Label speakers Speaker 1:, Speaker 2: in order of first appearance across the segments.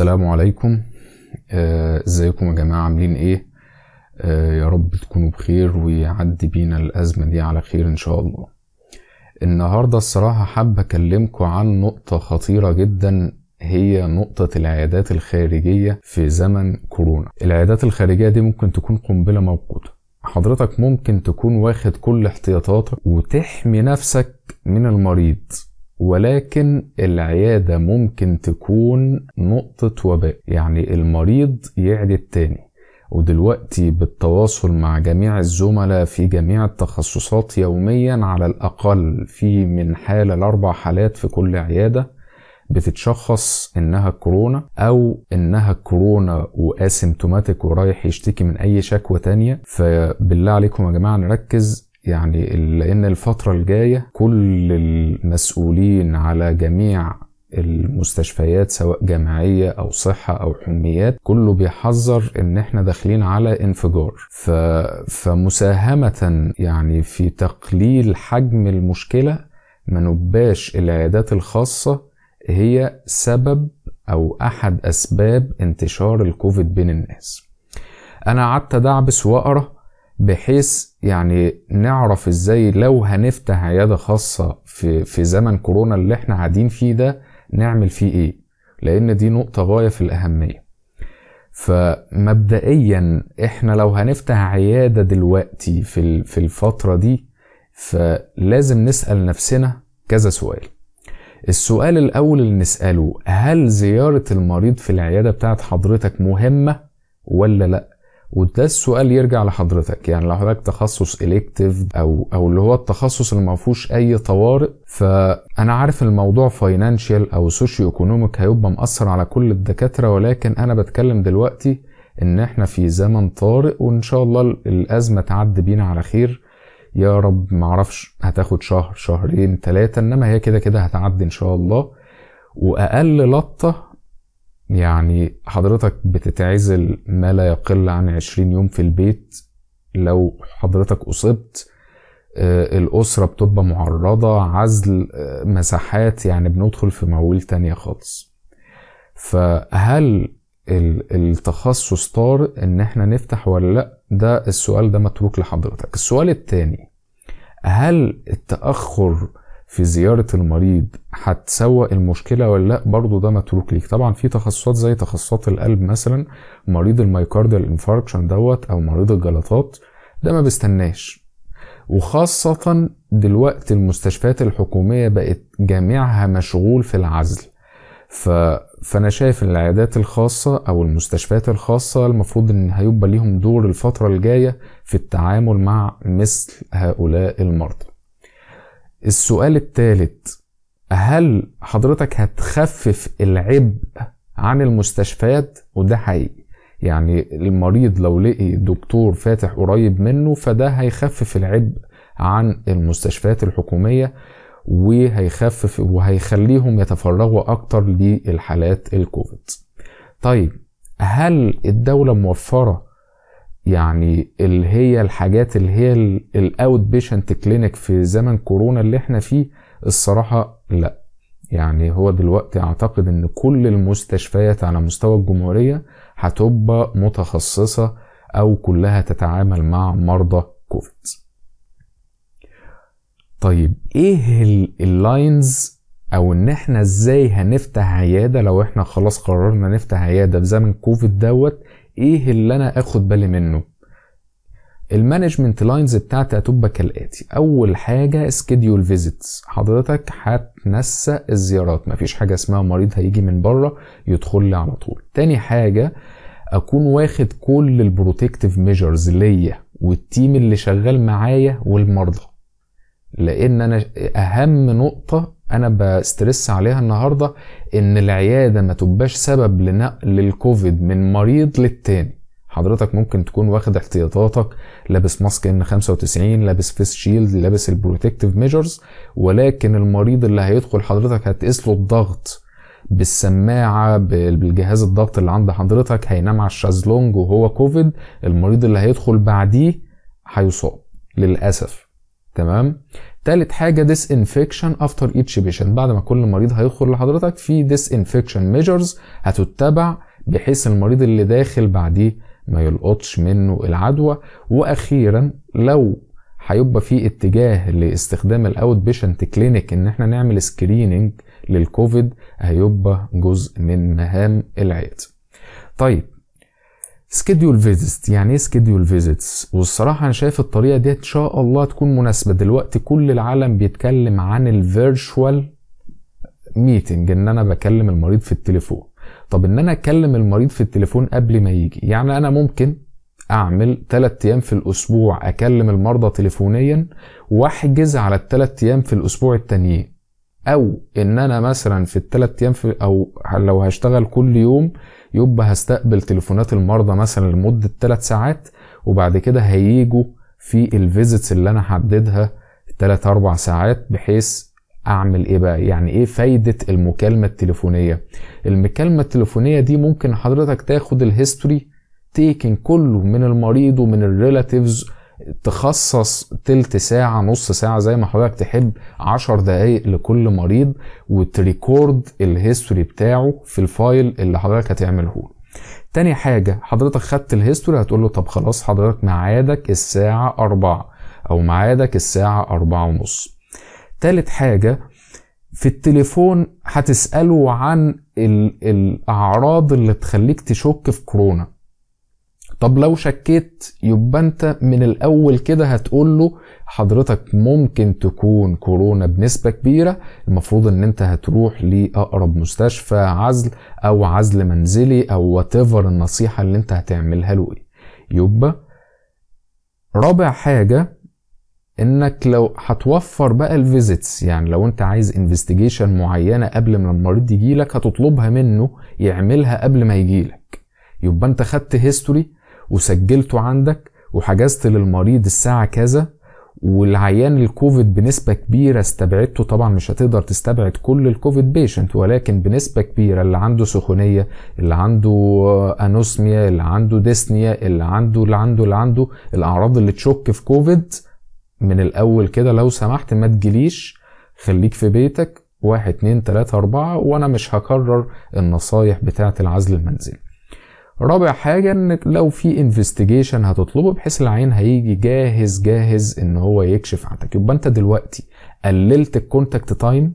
Speaker 1: السلام عليكم آه، ازيكم آه يا جماعه عاملين ايه آه يا رب تكونوا بخير ويعدي بينا الازمه دي على خير ان شاء الله النهارده الصراحه حابه اكلمكم عن نقطه خطيره جدا هي نقطة العيادات الخارجية في زمن كورونا العيادات الخارجية دي ممكن تكون قنبلة موقوتة حضرتك ممكن تكون واخد كل احتياطاتك وتحمي نفسك من المريض ولكن العيادة ممكن تكون نقطة وباء يعني المريض يعدي التاني ودلوقتي بالتواصل مع جميع الزملاء في جميع التخصصات يوميا على الأقل في من حالة لأربع حالات في كل عيادة بتتشخص انها كورونا او انها كورونا واسمتوماتيك ورايح يشتكي من اي شكوى تانية فبالله عليكم يا جماعة نركز يعني لان الفتره الجايه كل المسؤولين على جميع المستشفيات سواء جامعية أو صحة أو حميات كله بيحذر إن إحنا داخلين على انفجار ف... فمساهمة يعني في تقليل حجم المشكلة ما نباش العيادات الخاصة هي سبب أو أحد أسباب انتشار الكوفيد بين الناس أنا قعدت أدعبس وأقرأ بحيث يعني نعرف ازاي لو هنفتح عياده خاصه في في زمن كورونا اللي احنا قاعدين فيه ده نعمل فيه ايه لان دي نقطه غايه في الاهميه فمبدئيا احنا لو هنفتح عياده دلوقتي في في الفتره دي فلازم نسال نفسنا كذا سؤال السؤال الاول اللي نساله هل زياره المريض في العياده بتاعت حضرتك مهمه ولا لا وده السؤال يرجع لحضرتك يعني لو حضرتك تخصص الكتيف او او اللي هو التخصص اللي ما فيهوش اي طوارئ فانا عارف الموضوع فاينانشال او سوشيو ايكونوميك هيبقى مأثر على كل الدكاتره ولكن انا بتكلم دلوقتي ان احنا في زمن طارئ وان شاء الله الازمه تعدي بينا على خير يا رب معرفش هتاخد شهر شهرين ثلاثه انما هي كده كده هتعدي ان شاء الله واقل لطه يعني حضرتك بتتعزل ما لا يقل عن عشرين يوم في البيت لو حضرتك أصبت آه، الأسرة بتبقى معرضة عزل آه، مساحات يعني بندخل في مواويل تانية خالص فهل التخصص طار ان احنا نفتح ولا لا ده السؤال ده متروك لحضرتك السؤال التاني هل التأخر في زيارة المريض هتسوق المشكلة ولا لأ برضه ده متروك ليك طبعا في تخصصات زي تخصصات القلب مثلا مريض الميكارديال انفاركشن دوت أو مريض الجلطات ده ما بستناش وخاصة دلوقتي المستشفيات الحكومية بقت جميعها مشغول في العزل ف... فأنا شايف إن العيادات الخاصة أو المستشفيات الخاصة المفروض إن هيبقى ليهم دور الفترة الجاية في التعامل مع مثل هؤلاء المرضى السؤال الثالث هل حضرتك هتخفف العبء عن المستشفيات وده حقيقي يعني المريض لو لقي دكتور فاتح قريب منه فده هيخفف العبء عن المستشفيات الحكومية وهيخفف وهيخليهم يتفرغوا أكتر للحالات الكوفيد طيب هل الدولة موفرة يعني اللي هي الحاجات اللي هي الاوت بيشنت كلينيك في زمن كورونا اللي احنا فيه الصراحه لا يعني هو دلوقتي اعتقد ان كل المستشفيات على مستوى الجمهوريه هتبقى متخصصه او كلها تتعامل مع مرضى كوفيد طيب ايه اللاينز او ان احنا ازاي هنفتح عياده لو احنا خلاص قررنا نفتح عياده في زمن كوفيد دوت ايه اللي انا اخد بالي منه المانجمنت لاينز بتاعتي هتبقى كالاتي اول حاجه سكيديول فيزيتس حضرتك هتنسق الزيارات مفيش حاجه اسمها مريض هيجي من بره يدخل لي على طول تاني حاجه اكون واخد كل البروتكتيف ميجرز ليا والتيم اللي شغال معايا والمرضى لان انا اهم نقطه انا بسترس عليها النهارده ان العياده ما تبقاش سبب لنقل الكوفيد من مريض للتاني حضرتك ممكن تكون واخد احتياطاتك لابس ماسك ان 95 لابس فيس شيلد لابس البروتكتيف ميجرز ولكن المريض اللي هيدخل حضرتك هتقيس له الضغط بالسماعه بالجهاز الضغط اللي عند حضرتك هينام على الشازلونج وهو كوفيد المريض اللي هيدخل بعديه هيصاب للاسف تمام تالت حاجه ديس انفكشن افتر ايتش بيشنت بعد ما كل مريض هيدخل لحضرتك في ديس انفكشن ميجرز هتتبع بحيث المريض اللي داخل بعديه ما يلقطش منه العدوى واخيرا لو هيبقى في اتجاه لاستخدام الاوت بيشنت كلينيك ان احنا نعمل سكريننج للكوفيد هيبقى جزء من مهام العياده طيب سكيدول فيزيتس يعني ايه سكيدول فيزيتس والصراحه انا شايف الطريقه دي ان شاء الله تكون مناسبه دلوقتي كل العالم بيتكلم عن الفيرتشوال ميتنج ان انا بكلم المريض في التليفون طب ان انا اكلم المريض في التليفون قبل ما يجي يعني انا ممكن اعمل ثلاث ايام في الاسبوع اكلم المرضى تليفونيا واحجز على الثلاث ايام في الاسبوع التانيين او ان انا مثلا في الثلاث ايام في او لو هشتغل كل يوم يبقى هستقبل تليفونات المرضى مثلا لمده 3 ساعات وبعد كده هيجوا في الفيزيتس اللي انا حددها 3 4 ساعات بحيث اعمل ايه بقى يعني ايه فايده المكالمه التليفونيه المكالمه التليفونيه دي ممكن حضرتك تاخد الهيستوري تيكن كله من المريض ومن الريلاتيفز تخصص تلت ساعة نص ساعة زي ما حضرتك تحب عشر دقايق لكل مريض وتريكورد الهيستوري بتاعه في الفايل اللي حضرتك هتعمله له تاني حاجة حضرتك خدت الهيستوري هتقول له طب خلاص حضرتك ميعادك الساعة أربعة أو ميعادك الساعة أربعة ونص تالت حاجة في التليفون هتسأله عن الأعراض اللي تخليك تشك في كورونا طب لو شكيت يبقى انت من الاول كده هتقول له حضرتك ممكن تكون كورونا بنسبه كبيره المفروض ان انت هتروح لاقرب مستشفى عزل او عزل منزلي او وات النصيحه اللي انت هتعملها له ايه يبقى رابع حاجه انك لو هتوفر بقى الفيزيتس يعني لو انت عايز انفستيجيشن معينه قبل ما المريض يجيلك هتطلبها منه يعملها قبل ما يجيلك يبقى انت خدت هيستوري وسجلته عندك وحجزت للمريض الساعه كذا والعيان الكوفيد بنسبه كبيره استبعدته طبعا مش هتقدر تستبعد كل الكوفيد بيشنت ولكن بنسبه كبيره اللي عنده سخونيه اللي عنده انوسميا اللي عنده ديسنيا اللي عنده اللي عنده اللي عنده الاعراض اللي تشك في كوفيد من الاول كده لو سمحت ما تجيليش خليك في بيتك واحد اتنين تلاته اربعه وانا مش هكرر النصايح بتاعه العزل المنزلي رابع حاجه ان لو في انفستيجيشن هتطلبه بحيث العين هيجي جاهز جاهز ان هو يكشف عنك يبقى انت دلوقتي قللت الكونتاكت تايم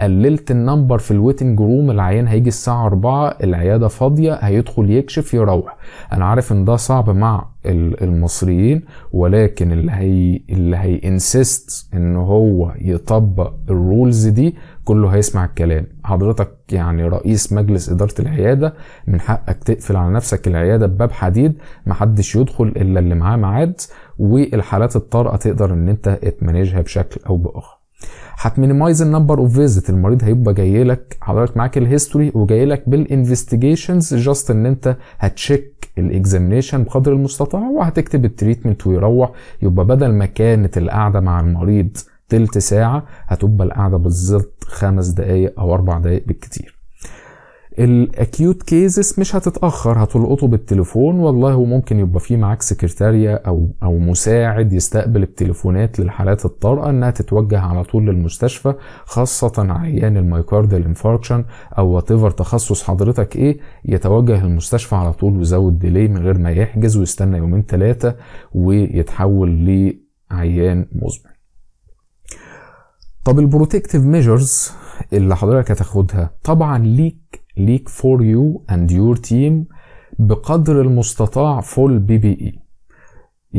Speaker 1: قللت النمبر في الويتنج روم العيان هيجي الساعه 4 العياده فاضيه هيدخل يكشف يروح انا عارف ان ده صعب مع المصريين ولكن اللي هي اللي هينسيست ان هو يطبق الرولز دي كله هيسمع الكلام حضرتك يعني رئيس مجلس اداره العياده من حقك تقفل على نفسك العياده بباب حديد محدش يدخل الا اللي معاه ميعاد والحالات الطارئه تقدر ان انت تمانجها بشكل او باخر هتمينيمايز النمبر اوف فيزيت المريض هيبقى جاي لك حضرتك معاك الهيستوري وجاي لك بالانفستيجيشنز جاست ان انت هتشيك الاكزامينشن بقدر المستطاع وهتكتب التريتمنت ويروح يبقى بدل ما كانت القعده مع المريض تلت ساعه هتبقى القعده بالظبط خمس دقائق او اربع دقائق بالكتير الاكيوت كيزز مش هتتاخر هتلقطه بالتليفون والله ممكن يبقى فيه معاك سكرتاريا او او مساعد يستقبل التليفونات للحالات الطارئه انها تتوجه على طول للمستشفى خاصه عيان المايكارد انفاركشن او وات تخصص حضرتك ايه يتوجه المستشفى على طول ويزود ديلي من غير ما يحجز ويستنى يومين ثلاثه ويتحول لعيان مزمن طب البروتكتيف ميجرز اللي حضرتك هتاخدها طبعا ليك ليك فور يو اند يور تيم بقدر المستطاع فول بي بي اي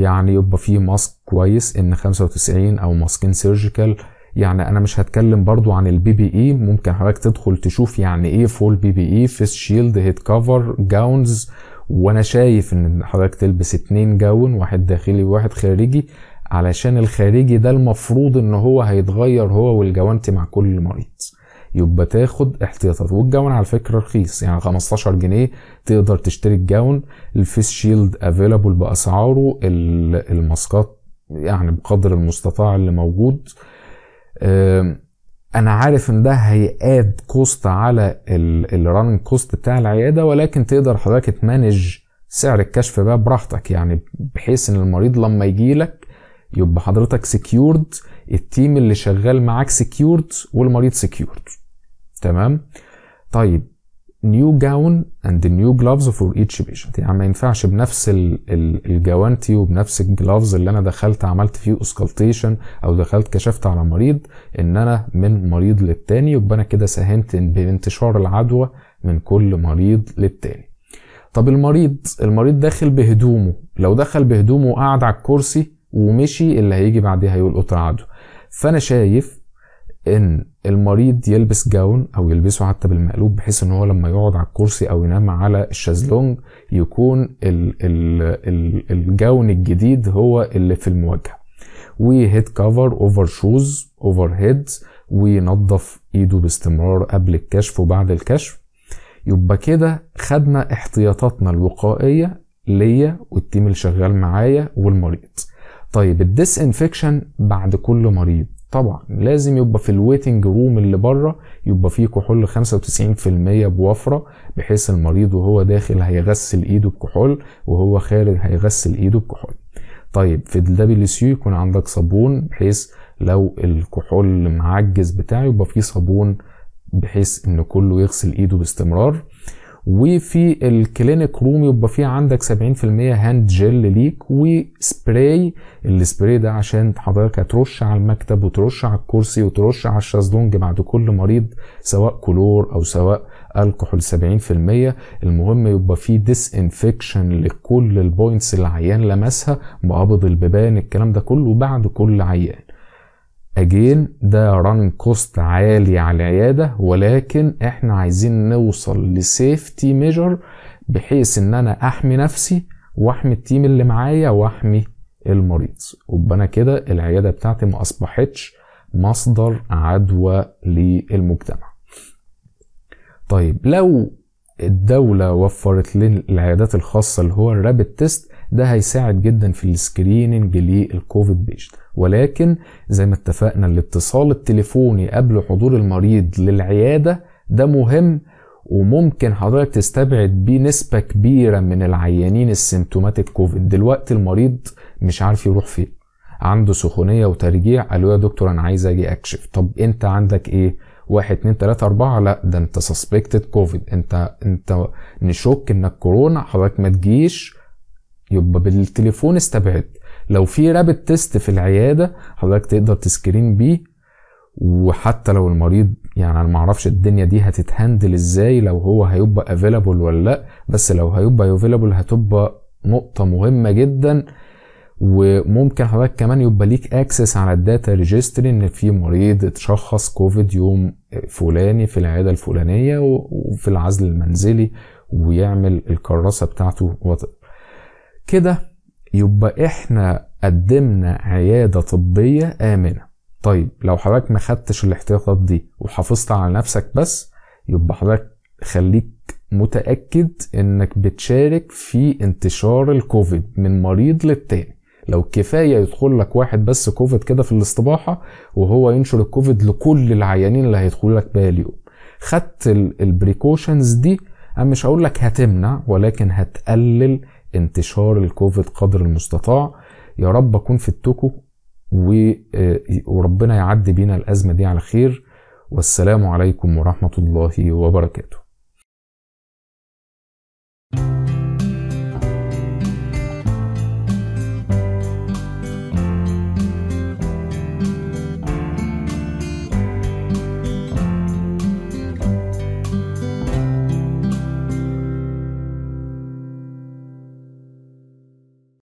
Speaker 1: يعني يبقى فيه ماسك كويس ان 95 او ماسكين سيرجيكال يعني انا مش هتكلم برضو عن البي بي اي ممكن حضرتك تدخل تشوف يعني ايه فول بي بي اي فيس شيلد هيد كفر جاونز وانا شايف ان حضرتك تلبس اتنين جاون واحد داخلي وواحد خارجي علشان الخارجي ده المفروض ان هو هيتغير هو والجوانتي مع كل مريض يبقى تاخد احتياطات والجاون على فكره رخيص يعني 15 جنيه تقدر تشتري الجاون الفيس شيلد افيلابل باسعاره الماسكات يعني بقدر المستطاع اللي موجود انا عارف ان ده هيقاد كوست على الرن كوست بتاع العياده ولكن تقدر حضرتك تمانج سعر الكشف بقى براحتك يعني بحيث ان المريض لما يجي لك يبقى حضرتك سكيورد التيم اللي شغال معاك سكيورد والمريض سكيورد تمام طيب نيو جاون اند نيو جلافز فور ايتش بيشنت يعني ما ينفعش بنفس الجوانتي وبنفس الجلافز اللي انا دخلت عملت فيه اسكالتيشن او دخلت كشفت على مريض ان انا من مريض للتاني يبقى انا كده ساهمت بانتشار العدوى من كل مريض للتاني طب المريض المريض داخل بهدومه لو دخل بهدومه وقعد على الكرسي ومشي اللي هيجي بعديها يلقط رعده فانا شايف ان المريض يلبس جاون او يلبسه حتى بالمقلوب بحيث ان هو لما يقعد على الكرسي او ينام على الشازلونج يكون ال ال ال الجاون الجديد هو اللي في المواجهه وهيد كفر اوفر شوز اوفر هيد وينظف ايده باستمرار قبل الكشف وبعد الكشف يبقى كده خدنا احتياطاتنا الوقائيه ليا والتيم اللي شغال معايا والمريض طيب الديس انفكشن بعد كل مريض طبعا لازم يبقى في الويتنج روم اللي بره يبقى فيه كحول 95% بوفره بحيث المريض وهو داخل هيغسل ايده بكحول وهو خارج هيغسل ايده بكحول طيب في الدبليو سي يكون عندك صابون بحيث لو الكحول معجز بتاعه يبقى فيه صابون بحيث ان كله يغسل ايده باستمرار وفي الكلينيك روم يبقى فيه عندك 70% هاند جيل ليك وسبراي السبراي ده عشان حضرتك هترش على المكتب وترش على الكرسي وترش على الشازلونج بعد كل مريض سواء كلور او سواء الكحول 70% المهم يبقى فيه ديس انفكشن لكل البوينتس اللي العيان لمسها مقابض البيبان الكلام ده كله بعد كل عيان اجين ده ران كوست عالي على العياده ولكن احنا عايزين نوصل لسيفتي ميجر بحيث ان انا احمي نفسي واحمي التيم اللي معايا واحمي المريض وبنا انا كده العياده بتاعتي ما اصبحتش مصدر عدوى للمجتمع طيب لو الدولة وفرت للعيادات الخاصة اللي هو الرابد تيست ده هيساعد جدا في السكريننج للكوفيد بيشنت ولكن زي ما اتفقنا الاتصال التليفوني قبل حضور المريض للعياده ده مهم وممكن حضرتك تستبعد بيه نسبة كبيرة من العيانين السيمتوماتيك كوفيد دلوقتي المريض مش عارف يروح فين عنده سخونية وترجيع قالوا يا دكتور أنا عايز أجي أكشف طب أنت عندك إيه واحد اتنين تلاتة أربعة لا ده أنت سسبكتد كوفيد أنت أنت نشك إنك كورونا حضرتك ما تجيش يبقى بالتليفون استبعدت لو في رابت تيست في العياده حضرتك تقدر تسكرين بيه وحتى لو المريض يعني انا معرفش الدنيا دي هتتهندل ازاي لو هو هيبقى افيلابل ولا لا بس لو هيبقى افيلابل هتبقى نقطه مهمه جدا وممكن حضرتك كمان يبقى ليك اكسس على الداتا ريجستري ان في مريض اتشخص كوفيد يوم فلاني في العياده الفلانيه وفي العزل المنزلي ويعمل الكراسه بتاعته كده يبقى احنا قدمنا عياده طبيه امنه طيب لو حضرتك ما خدتش الاحتياطات دي وحافظت على نفسك بس يبقى حضرتك خليك متاكد انك بتشارك في انتشار الكوفيد من مريض للتاني لو كفايه يدخل لك واحد بس كوفيد كده في الاستباحه وهو ينشر الكوفيد لكل العيانين اللي هيدخلوا لك بقى اليوم خدت البريكوشنز دي انا مش هقول لك هتمنع ولكن هتقلل انتشار الكوفيد قدر المستطاع يا رب اكون في التوكو آه، وربنا يعدي بينا الازمه دي على خير والسلام عليكم ورحمه الله وبركاته